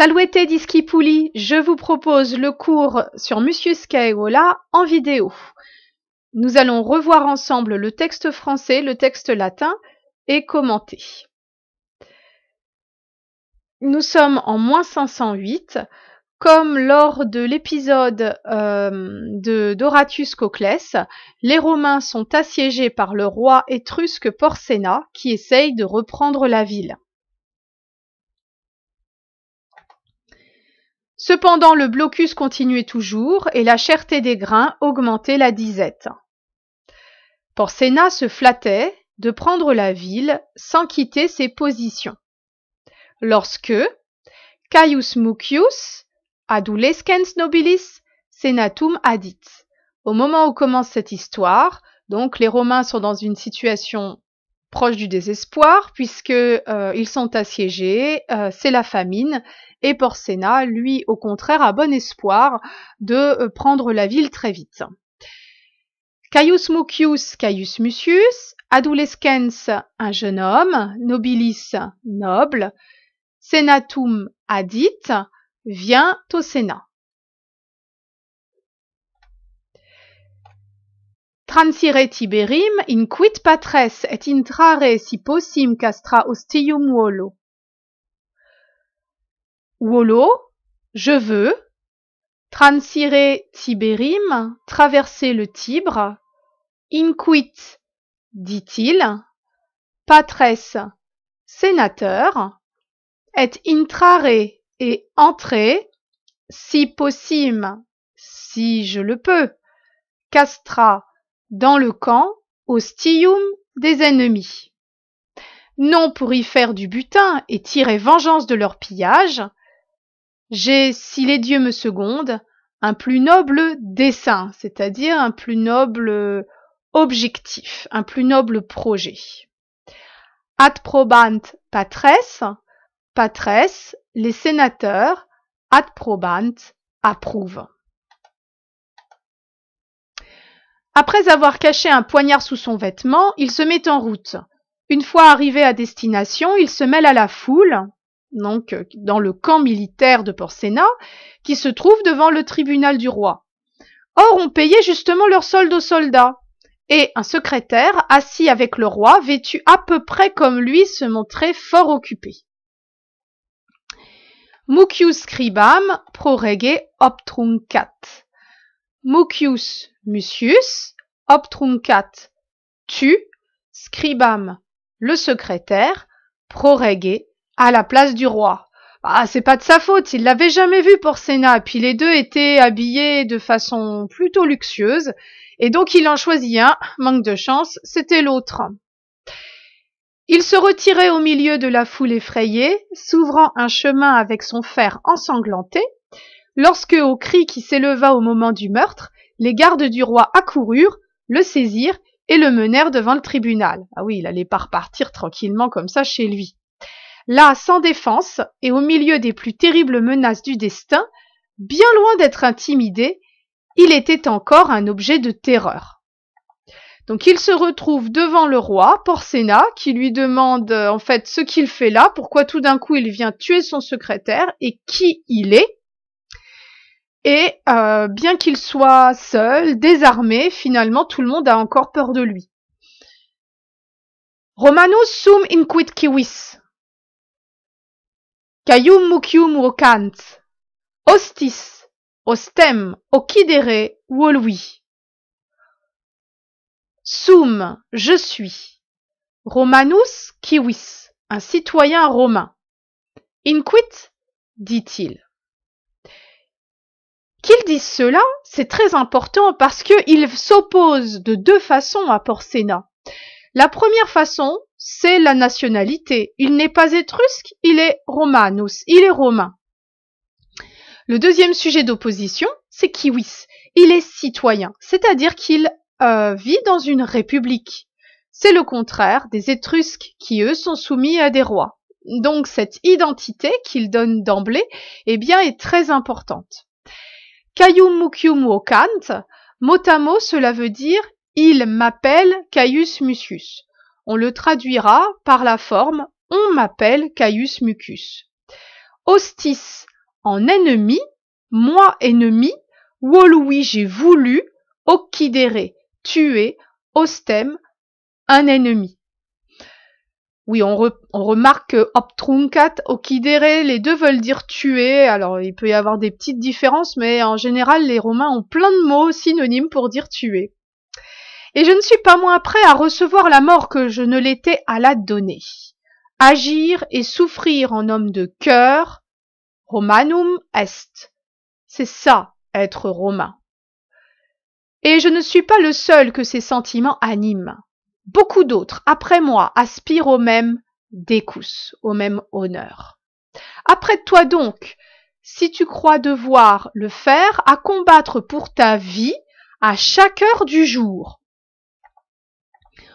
Salouette Disquipouli, je vous propose le cours sur Musius Caeola en vidéo. Nous allons revoir ensemble le texte français, le texte latin et commenter. Nous sommes en moins 508, comme lors de l'épisode euh, d'Oratius Coclès, les Romains sont assiégés par le roi étrusque Porcena qui essaye de reprendre la ville. Cependant le blocus continuait toujours et la cherté des grains augmentait la disette. Porcena se flattait de prendre la ville sans quitter ses positions. Lorsque Caius Mucius adulescens nobilis senatum adit. Au moment où commence cette histoire, donc les Romains sont dans une situation proche du désespoir puisque euh, ils sont assiégés, euh, c'est la famine et Porcena, lui au contraire a bon espoir de euh, prendre la ville très vite. Caius Mucius, Caius Mucius, Adulescens, un jeune homme, nobilis, noble, senatum adit, vient au Sénat. Transire tiberim in quid patres et intrare si possim castra ostium volo. Volo, je veux. Transire tiberim, traverser le Tibre. Inquit, dit-il. Patres, sénateur. Et intrare et entrer, si possim, si je le peux. Castra, dans le camp, au hostium des ennemis. Non pour y faire du butin et tirer vengeance de leur pillage, j'ai, si les dieux me secondent, un plus noble dessein, c'est-à-dire un plus noble objectif, un plus noble projet. Ad probant patres, patres, les sénateurs, ad probant approuvent. Après avoir caché un poignard sous son vêtement, il se met en route. Une fois arrivé à destination, il se mêle à la foule, donc euh, dans le camp militaire de Porcena, qui se trouve devant le tribunal du roi. Or, on payait justement leur solde aux soldats. Et un secrétaire, assis avec le roi, vêtu à peu près comme lui, se montrait fort occupé. Mucius scribam prorege obtruncat. Mucius Mucius, obtruncat tu, scribam le secrétaire, proregé à la place du roi. Ah, c'est pas de sa faute, il l'avait jamais vu Porcena, puis les deux étaient habillés de façon plutôt luxueuse, et donc il en choisit un, manque de chance, c'était l'autre. Il se retirait au milieu de la foule effrayée, s'ouvrant un chemin avec son fer ensanglanté, lorsque, au cri qui s'éleva au moment du meurtre, les gardes du roi accoururent, le saisirent et le menèrent devant le tribunal. Ah oui, il allait pas repartir tranquillement comme ça chez lui. Là, sans défense, et au milieu des plus terribles menaces du destin, bien loin d'être intimidé, il était encore un objet de terreur. Donc il se retrouve devant le roi, Porcena, qui lui demande en fait ce qu'il fait là, pourquoi tout d'un coup il vient tuer son secrétaire et qui il est. Et euh, bien qu'il soit seul, désarmé, finalement tout le monde a encore peur de lui. Romanus sum inquit kiwis. Caium mucium rocant, Hostis, ostem, ocidere, volui. Sum, je suis. Romanus kiwis, un citoyen romain. Inquit, dit-il. Qu'ils disent cela, c'est très important parce qu'ils s'opposent de deux façons à Porcena. La première façon, c'est la nationalité. Il n'est pas étrusque, il est romanus, il est romain. Le deuxième sujet d'opposition, c'est Kiwis. Il est citoyen, c'est-à-dire qu'il euh, vit dans une république. C'est le contraire des Étrusques qui, eux, sont soumis à des rois. Donc cette identité qu'il donne d'emblée, eh bien, est très importante. Caium mot à Motamo, cela veut dire il m'appelle Caius Mucius. On le traduira par la forme on m'appelle Caius Mucus ». Hostis en ennemi, moi ennemi, Wolui j'ai voulu, Occidere tuer, Ostem un ennemi. Oui, on, remarque que au Okidere, les deux veulent dire tuer. Alors, il peut y avoir des petites différences, mais en général, les Romains ont plein de mots synonymes pour dire tuer. Et je ne suis pas moins prêt à recevoir la mort que je ne l'étais à la donner. Agir et souffrir en homme de cœur, Romanum est. C'est ça, être romain. Et je ne suis pas le seul que ces sentiments animent. Beaucoup d'autres, après moi, aspirent au même décousse, au même honneur. Après toi donc, si tu crois devoir le faire, à combattre pour ta vie à chaque heure du jour.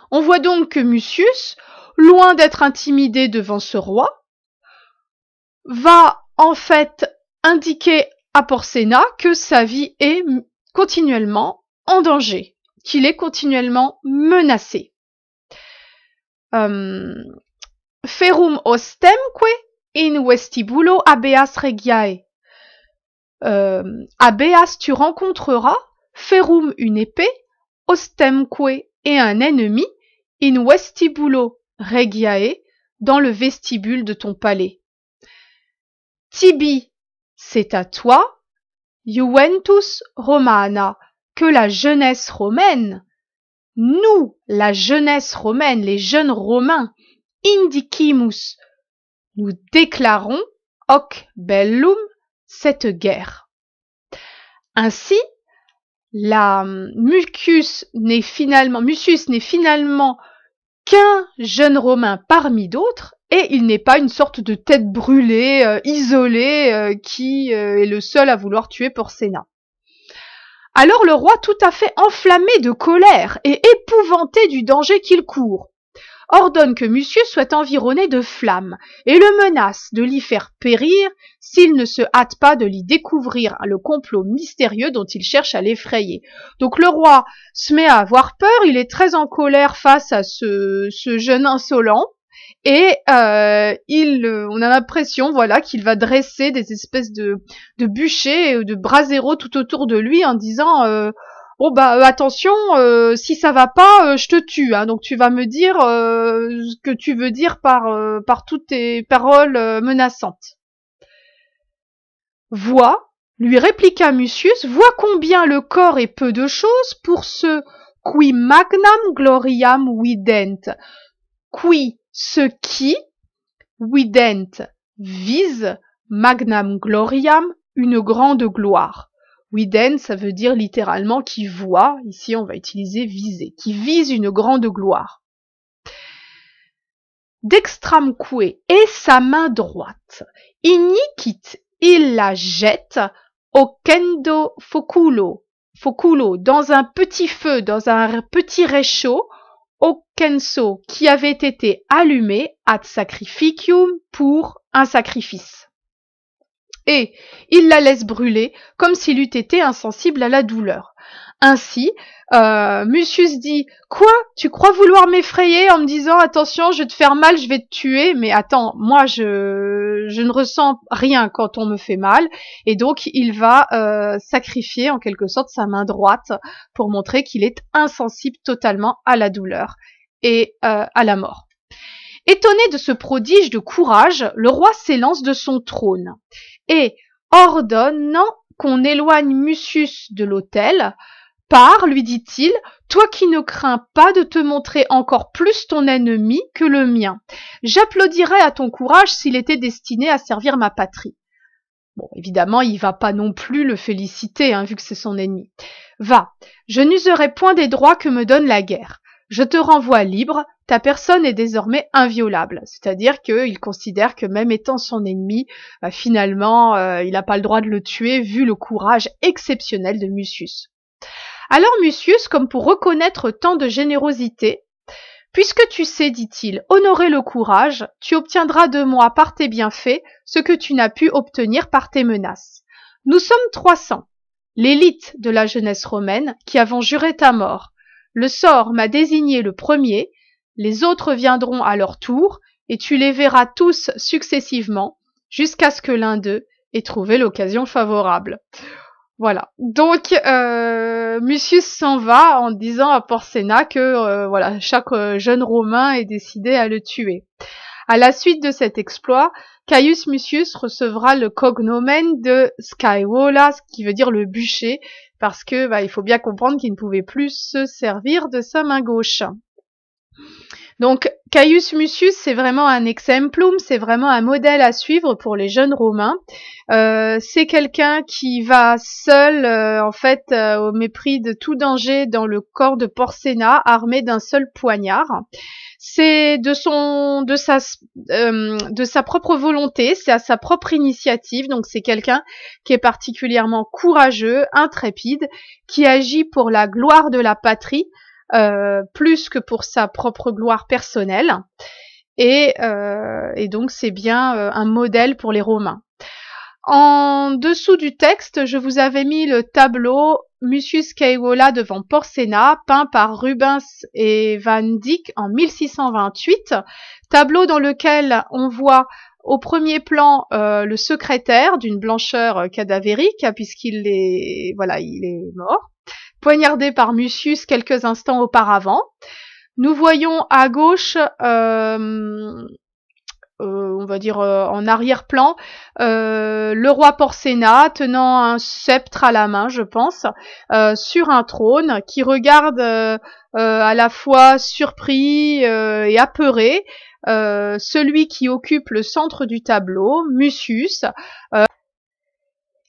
On voit donc que Mucius, loin d'être intimidé devant ce roi, va en fait indiquer à Porcena que sa vie est continuellement en danger, qu'il est continuellement menacé. Euh, ferum ostemque in vestibulo abeas regiae. Euh, abeas, tu rencontreras, ferum une épée, ostemque et un ennemi, in vestibulo regiae, dans le vestibule de ton palais. Tibi, c'est à toi, Juventus Romana, que la jeunesse romaine, nous, la jeunesse romaine, les jeunes romains, indicimus, nous déclarons hoc bellum cette guerre. Ainsi, la hum, mucus n'est finalement, Mucius n'est finalement qu'un jeune romain parmi d'autres et il n'est pas une sorte de tête brûlée, euh, isolée, euh, qui euh, est le seul à vouloir tuer pour Sénat. Alors le roi tout à fait enflammé de colère et épouvanté du danger qu'il court ordonne que monsieur soit environné de flammes et le menace de l'y faire périr s'il ne se hâte pas de l'y découvrir le complot mystérieux dont il cherche à l'effrayer. Donc le roi se met à avoir peur, il est très en colère face à ce, ce jeune insolent, et euh, il, euh, on a l'impression, voilà, qu'il va dresser des espèces de, de bûchers ou de brasero tout autour de lui en disant oh bah euh, attention, si ça va pas, je te tue. Hein, donc tu vas me dire ce que tu veux dire par par toutes tes paroles menaçantes. Vois, lui répliqua Mucius, vois combien le corps est peu de choses pour ce qui magnam gloriam vident. Qui ce qui, vident, vise, magnam gloriam, une grande gloire. Widen, ça veut dire littéralement qui voit, ici on va utiliser viser, qui vise une grande gloire. Dextramque et sa main droite. Iniquit, il la jette au kendo foculo, foculo, dans un petit feu, dans un petit réchaud, Okenso qui avait été allumé ad sacrificium pour un sacrifice. Et il la laisse brûler comme s'il eût été insensible à la douleur ainsi. Euh, Mucius dit Quoi Tu crois vouloir m'effrayer en me disant Attention, je vais te faire mal, je vais te tuer Mais attends, moi je, je ne ressens rien quand on me fait mal. Et donc il va euh, sacrifier en quelque sorte sa main droite pour montrer qu'il est insensible totalement à la douleur et euh, à la mort. Étonné de ce prodige de courage, le roi s'élance de son trône et ordonne qu'on éloigne Mucius de l'autel, pars lui dit-il toi qui ne crains pas de te montrer encore plus ton ennemi que le mien j'applaudirais à ton courage s'il était destiné à servir ma patrie bon évidemment il va pas non plus le féliciter hein, vu que c'est son ennemi va je n'userai point des droits que me donne la guerre je te renvoie libre ta personne est désormais inviolable. C'est-à-dire qu'il considère que même étant son ennemi, bah, finalement, euh, il n'a pas le droit de le tuer vu le courage exceptionnel de Mucius. Alors Mucius, comme pour reconnaître tant de générosité, Puisque tu sais, dit-il, honorer le courage, tu obtiendras de moi par tes bienfaits ce que tu n'as pu obtenir par tes menaces. Nous sommes trois cents, l'élite de la jeunesse romaine, qui avons juré ta mort. Le sort m'a désigné le premier, les autres viendront à leur tour, et tu les verras tous successivement, jusqu'à ce que l'un d'eux ait trouvé l'occasion favorable. Voilà. Donc euh, s'en va en disant à Porcena que euh, voilà chaque euh, jeune Romain est décidé à le tuer. À la suite de cet exploit, Caius Mucius recevra le cognomen de Skywola, ce qui veut dire le bûcher, parce que bah, il faut bien comprendre qu'il ne pouvait plus se servir de sa main gauche. Donc Caius Mucius, c'est vraiment un exemplum, c'est vraiment un modèle à suivre pour les jeunes Romains. Euh, c'est quelqu'un qui va seul, euh, en fait, euh, au mépris de tout danger, dans le corps de Porcena, armé d'un seul poignard. C'est de son, de sa, de sa propre volonté, c'est à sa propre initiative. Donc c'est quelqu'un qui est particulièrement courageux, intrépide, qui agit pour la gloire de la patrie euh, plus que pour sa propre gloire personnelle. Et, euh, et donc c'est bien euh, un modèle pour les Romains. En dessous du texte, je vous avais mis le tableau Mucius Caevola devant Porcena, peint par Rubens et Van Dyck en 1628, tableau dans lequel on voit au premier plan le secrétaire d'une blancheur cadavérique puisqu'il est voilà il est mort poignardé par Mucius quelques instants auparavant. Nous voyons à gauche, euh, euh, on va dire euh, en arrière-plan, le roi Porcena tenant un sceptre à la main, je pense, sur un trône, qui regarde à la fois surpris et apeuré celui qui occupe le centre du tableau, Mucius,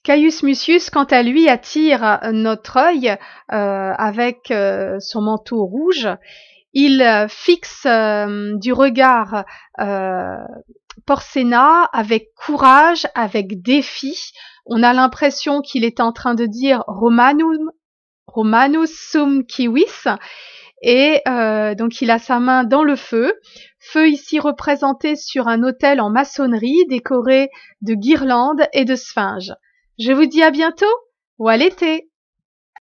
Caius Mucius, quant à lui, attire notre œil euh, avec euh, son manteau rouge. Il euh, fixe du regard Porcena avec courage, avec défi. On a l'impression qu'il est en train de dire Romanum, Romanus sum kiwis. Et donc il a sa main dans le feu. Feu ici représenté sur un autel en maçonnerie décoré de guirlandes et de sphinges. Je vous dis à bientôt ou à l'été